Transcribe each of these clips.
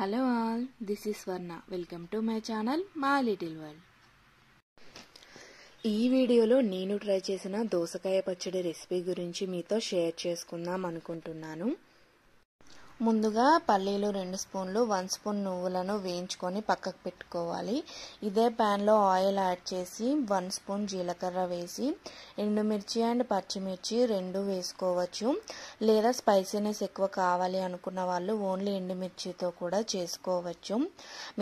hello all this is Varna welcome to my channel మా little world ఈ వీడియోలో నేను ట్రై చేసిన దోసకాయ పచ్చడి రెసిపీ గురించి మీతో షేర్ చేసుకుందాం అనుకుంటున్నాను ముందుగా పల్లీలు రెండు స్పూన్లు వన్ స్పూన్ నువ్వులను వేయించుకొని పక్కకు పెట్టుకోవాలి ఇదే ప్యాన్లో ఆయిల్ యాడ్ చేసి వన్ స్పూన్ జీలకర్ర వేసి ఎండుమిర్చి అండ్ పచ్చిమిర్చి రెండు వేసుకోవచ్చు లేదా స్పైసీనెస్ ఎక్కువ కావాలి అనుకున్న వాళ్ళు ఓన్లీ ఎండుమిర్చితో కూడా చేసుకోవచ్చు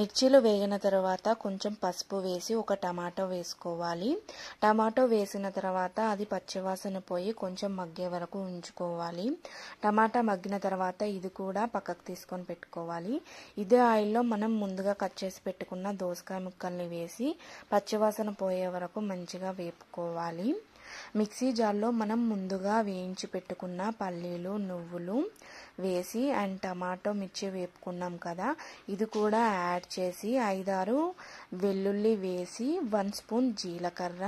మిర్చీలు వేగిన తర్వాత కొంచెం పసుపు వేసి ఒక టమాటో వేసుకోవాలి టమాటో వేసిన తర్వాత అది పచ్చివాసన పోయి కొంచెం మగ్గే వరకు ఉంచుకోవాలి టమాటా మగ్గిన తర్వాత ఇది కూడా కూడా పక్కకు తీసుకొని పెట్టుకోవాలి ఇదే ఆయిల్లో మనం ముందుగా కట్ చేసి పెట్టుకున్న దోసకాయ ముక్కల్ని వేసి పచ్చివాసన పోయే వరకు మంచిగా వేపుకోవాలి మిక్సీ జార్లో మనం ముందుగా వేయించి పెట్టుకున్న పల్లీలు నువ్వులు వేసి అండ్ టమాటో మిర్చి వేపుకున్నాం కదా ఇది కూడా యాడ్ చేసి ఐదారు వెల్లుల్లి వేసి వన్ స్పూన్ జీలకర్ర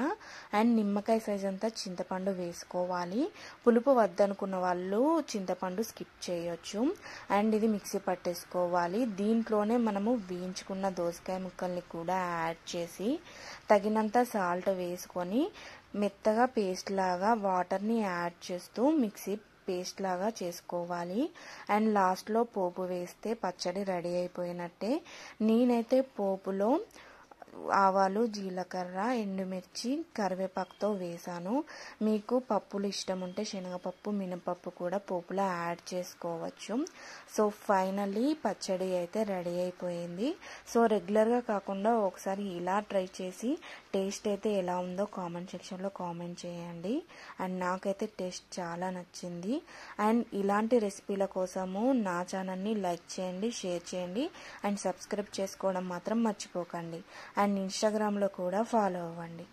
అండ్ నిమ్మకాయ సైజ్ అంతా చింతపండు వేసుకోవాలి పులుపు వద్దనుకున్న వాళ్ళు చింతపండు స్కిప్ చేయొచ్చు అండ్ ఇది మిక్సీ పట్టేసుకోవాలి దీంట్లోనే మనము వేయించుకున్న దోసకాయ ముక్కల్ని కూడా యాడ్ చేసి తగినంత సాల్ట్ వేసుకొని మెత్తగా పేస్ట్ లాగా వాటర్ని యాడ్ చేస్తూ మిక్సీ పేస్ట్ లాగా చేసుకోవాలి అండ్ లాస్ట్లో పోపు వేస్తే పచ్చడి రెడీ అయిపోయినట్టే నేనైతే పోపులో ఆవాలు జీలకర్ర ఎండుమిర్చి కరివేపాకుతో వేసాను మీకు పప్పులు ఇష్టం ఉంటే శనగపప్పు మినపప్పు కూడా పోపులో యాడ్ చేసుకోవచ్చు సో ఫైనలీ పచ్చడి అయితే రెడీ అయిపోయింది సో రెగ్యులర్గా కాకుండా ఒకసారి ఇలా ట్రై చేసి టేస్ట్ అయితే ఎలా ఉందో కామెంట్ సెక్షన్లో కామెంట్ చేయండి అండ్ నాకైతే టేస్ట్ చాలా నచ్చింది అండ్ ఇలాంటి రెసిపీల కోసము నా ఛానల్ని లైక్ చేయండి షేర్ చేయండి అండ్ సబ్స్క్రైబ్ చేసుకోవడం మాత్రం మర్చిపోకండి అండ్ అండ్ ఇన్స్టాగ్రామ్లో కూడా ఫాలో అవ్వండి